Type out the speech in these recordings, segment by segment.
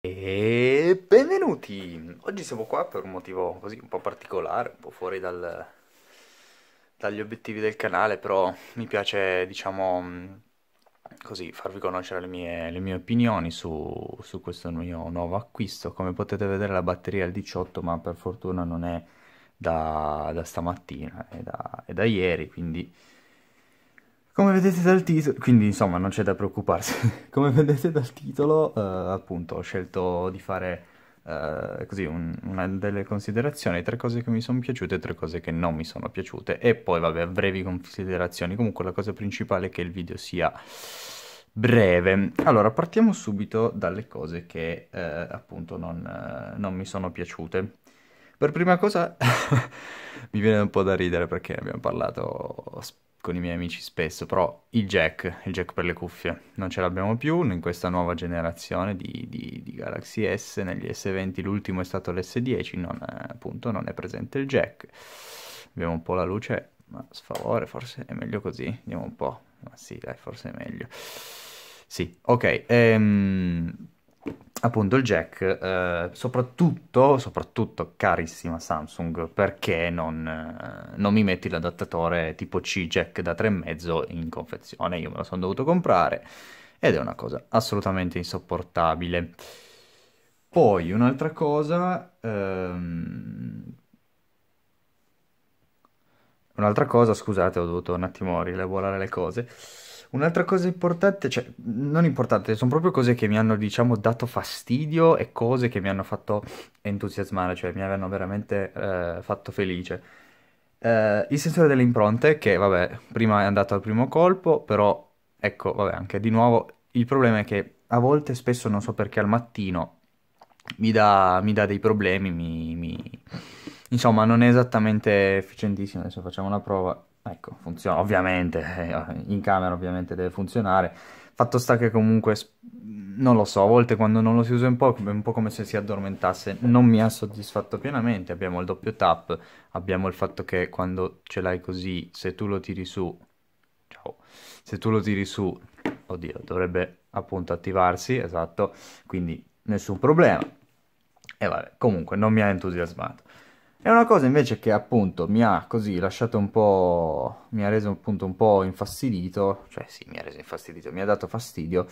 E benvenuti! Oggi siamo qua per un motivo così un po' particolare, un po' fuori dal, dagli obiettivi del canale, però mi piace, diciamo, così farvi conoscere le mie, le mie opinioni su, su, questo mio nuovo acquisto. Come potete vedere la batteria è al 18, ma per fortuna non è da, da stamattina, è da, è da ieri, quindi come vedete dal titolo, quindi insomma non c'è da preoccuparsi, come vedete dal titolo eh, appunto ho scelto di fare eh, così un, una delle considerazioni, tre cose che mi sono piaciute e tre cose che non mi sono piaciute e poi vabbè brevi considerazioni, comunque la cosa principale è che il video sia breve. Allora partiamo subito dalle cose che eh, appunto non, eh, non mi sono piaciute. Per prima cosa mi viene un po' da ridere perché abbiamo parlato spesso con i miei amici spesso, però il jack, il jack per le cuffie, non ce l'abbiamo più in questa nuova generazione di, di, di Galaxy S, negli S20 l'ultimo è stato l'S10, non è, appunto non è presente il jack, abbiamo un po' la luce ma sfavore, forse è meglio così, vediamo un po', ma sì dai forse è meglio, sì ok, ehm appunto il jack, eh, soprattutto, soprattutto carissima Samsung, perché non, eh, non mi metti l'adattatore tipo C jack da 3,5 in confezione? Io me lo sono dovuto comprare ed è una cosa assolutamente insopportabile. Poi un'altra cosa, ehm... un'altra cosa, scusate, ho dovuto un attimo rielaborare le cose. Un'altra cosa importante, cioè non importante, sono proprio cose che mi hanno diciamo dato fastidio e cose che mi hanno fatto entusiasmare, cioè mi avevano veramente eh, fatto felice. Eh, il sensore delle impronte, che vabbè, prima è andato al primo colpo, però ecco, vabbè, anche di nuovo il problema è che a volte spesso non so perché al mattino mi dà, mi dà dei problemi, mi, mi... insomma non è esattamente efficientissimo, adesso facciamo una prova. Ecco, funziona ovviamente, eh, in camera ovviamente deve funzionare. Fatto sta che comunque, non lo so, a volte quando non lo si usa un po', è un po' come se si addormentasse, non mi ha soddisfatto pienamente. Abbiamo il doppio tap, abbiamo il fatto che quando ce l'hai così, se tu lo tiri su, ciao, se tu lo tiri su, oddio, dovrebbe appunto attivarsi, esatto, quindi nessun problema. E vabbè, comunque non mi ha entusiasmato. È una cosa invece che appunto mi ha così lasciato un po', mi ha reso appunto un po' infastidito, cioè sì mi ha reso infastidito, mi ha dato fastidio,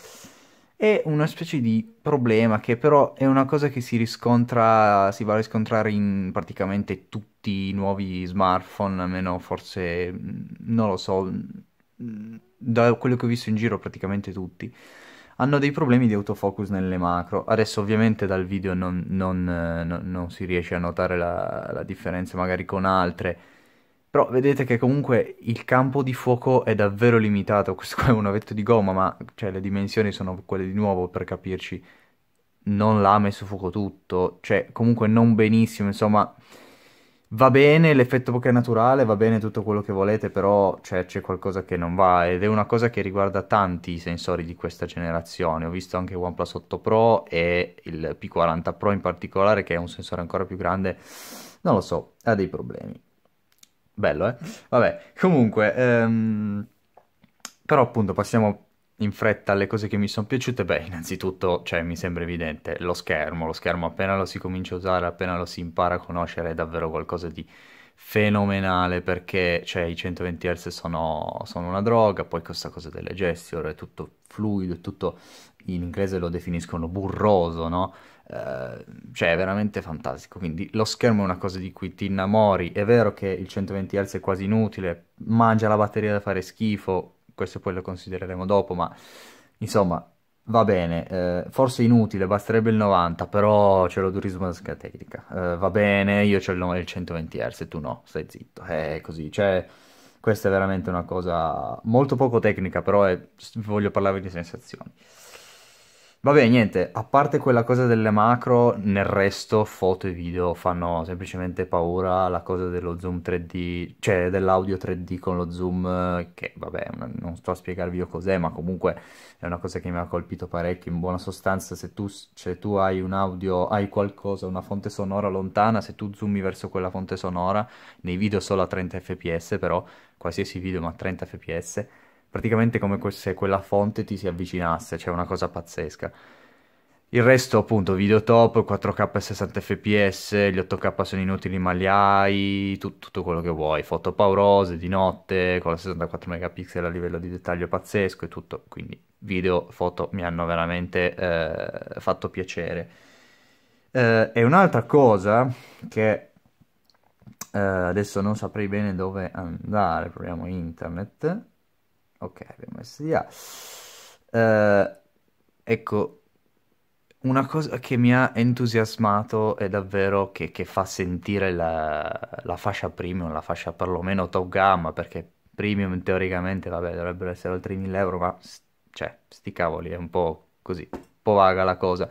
è una specie di problema che però è una cosa che si riscontra, si va a riscontrare in praticamente tutti i nuovi smartphone, almeno forse, mm, non lo so, mm, da quello che ho visto in giro praticamente tutti hanno dei problemi di autofocus nelle macro. Adesso ovviamente dal video non, non, eh, non si riesce a notare la, la differenza magari con altre, però vedete che comunque il campo di fuoco è davvero limitato, questo qua è un avetto di gomma, ma cioè, le dimensioni sono quelle di nuovo per capirci, non l'ha messo fuoco tutto, cioè comunque non benissimo, insomma va bene l'effetto bokeh naturale, va bene tutto quello che volete, però cioè, c'è qualcosa che non va ed è una cosa che riguarda tanti i sensori di questa generazione. Ho visto anche OnePlus 8 Pro e il P40 Pro in particolare, che è un sensore ancora più grande, non lo so, ha dei problemi. Bello, eh? Vabbè, comunque, ehm... però appunto passiamo in fretta le cose che mi sono piaciute, beh, innanzitutto, cioè, mi sembra evidente, lo schermo, lo schermo appena lo si comincia a usare, appena lo si impara a conoscere, è davvero qualcosa di fenomenale perché cioè, i 120 Hz sono, sono, una droga, poi questa cosa delle gesture è tutto fluido, è tutto, in inglese lo definiscono burroso, no? Eh, cioè è veramente fantastico, quindi lo schermo è una cosa di cui ti innamori, è vero che il 120 Hz è quasi inutile, mangia la batteria da fare schifo, questo poi lo considereremo dopo, ma insomma va bene, eh, forse inutile, basterebbe il 90, però c'è l'odurismo da scatelica, eh, va bene, io c'ho il 120 Hz, tu no, stai zitto, è eh, così, cioè questa è veramente una cosa molto poco tecnica, però è, voglio parlarvi di sensazioni. Vabbè, niente, a parte quella cosa delle macro, nel resto foto e video fanno semplicemente paura, la cosa dello zoom 3D, cioè dell'audio 3D con lo zoom, che vabbè, non sto a spiegarvi io cos'è, ma comunque è una cosa che mi ha colpito parecchio, in buona sostanza se tu, cioè, tu hai un audio, hai qualcosa, una fonte sonora lontana, se tu zoomi verso quella fonte sonora, nei video solo a 30 fps però, qualsiasi video ma a 30 fps, praticamente come se quella fonte ti si avvicinasse, cioè una cosa pazzesca. Il resto appunto video top, 4K 60 fps, gli 8K sono inutili ma li hai, tu- tutto quello che vuoi, foto paurose di notte con la 64 megapixel a livello di dettaglio pazzesco e tutto, quindi video, foto mi hanno veramente eh, fatto piacere. Eh, e un'altra cosa che eh, adesso non saprei bene dove andare, proviamo internet ok abbiamo SDA eh, ecco una cosa che mi ha entusiasmato è davvero che, che fa sentire la, la, fascia premium, la fascia perlomeno top gamma, perché premium teoricamente, vabbè, dovrebbero essere oltre i 1000 euro, ma cioè, sti cavoli, è un po' così, un po' vaga la cosa.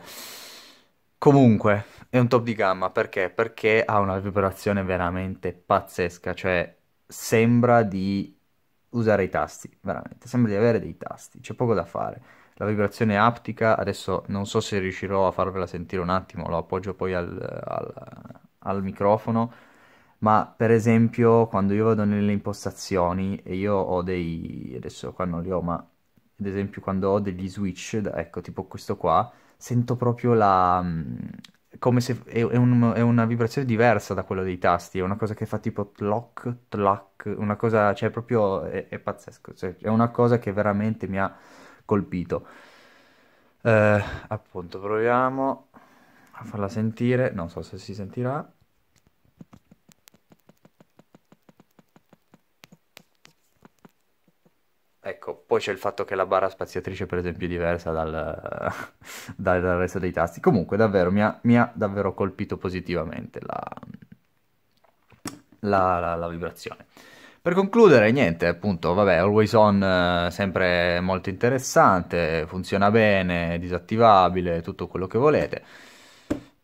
Comunque, è un top di gamma, perché? Perché ha una vibrazione veramente pazzesca, cioè sembra di usare i tasti, veramente, sembra di avere dei tasti, c'è poco da fare. La vibrazione aptica, adesso non so se riuscirò a farvela sentire un attimo, lo appoggio poi al, al, al microfono, ma per esempio quando io vado nelle impostazioni e io ho dei... adesso qua non li ho, ma ad esempio quando ho degli switch, ecco tipo questo qua, sento proprio la, come se è, è, un, è, una vibrazione diversa da quella dei tasti, è una cosa che fa tipo tlock, tlac, una cosa, cioè proprio è, è pazzesco, cioè, è una cosa che veramente mi ha colpito. Eh, appunto, proviamo a farla sentire, non so se si sentirà. Ecco, poi c'è il fatto che la barra spaziatrice, per esempio, è diversa dal, dal resto dei tasti. Comunque, davvero, mi ha, mi ha davvero colpito positivamente la, la, la, la, vibrazione. Per concludere, niente, appunto, vabbè, Always On eh, sempre molto interessante, funziona bene, disattivabile, tutto quello che volete.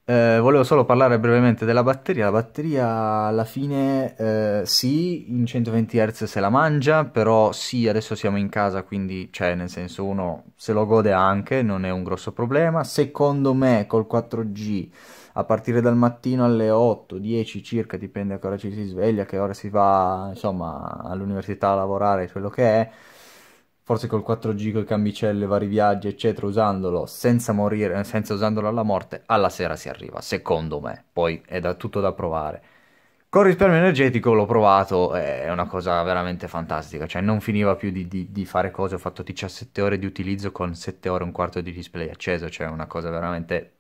Eh, volevo solo parlare brevemente della batteria. La batteria alla fine eh, sì, in 120 Hz se la mangia, però sì, adesso siamo in casa, quindi cioè, nel senso uno se lo gode anche, non è un grosso problema. Secondo me col 4G a partire dal mattino alle 8, 10 circa, dipende a che ora ci si sveglia, che ora si va, insomma, all'università a lavorare, quello che è forse col 4 g gig camicelle, vari viaggi, eccetera, usandolo senza morire, senza usandolo alla morte, alla sera si arriva, secondo me. Poi è da, tutto da provare. Con risparmio energetico l'ho provato, è una cosa veramente fantastica, cioè non finiva più di, di, di, fare cose, ho fatto 17 ore di utilizzo con 7 ore e un quarto di display acceso, cioè una cosa veramente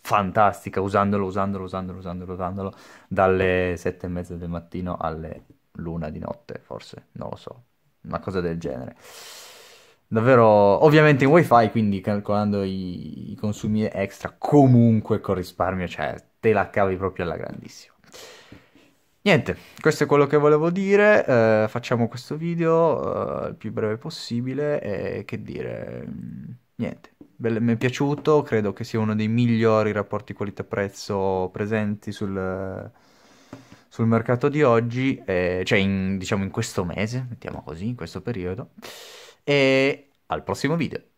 fantastica, usandolo, usandolo, usandolo, usandolo, usandolo, dalle 7 e mezza del mattino alle luna di notte, forse, non lo so, una cosa del genere. Davvero, ovviamente in wifi, quindi calcolando i, i consumi extra, comunque con risparmio, cioè te la cavi proprio alla grandissima. Niente, questo è quello che volevo dire, eh, facciamo questo video eh, il più breve possibile e che dire, mm, niente, Belle, mi è piaciuto, credo che sia uno dei migliori rapporti qualità-prezzo presenti sul sul mercato di oggi, eh, cioè in, diciamo in questo mese, mettiamo così, in questo periodo, e al prossimo video.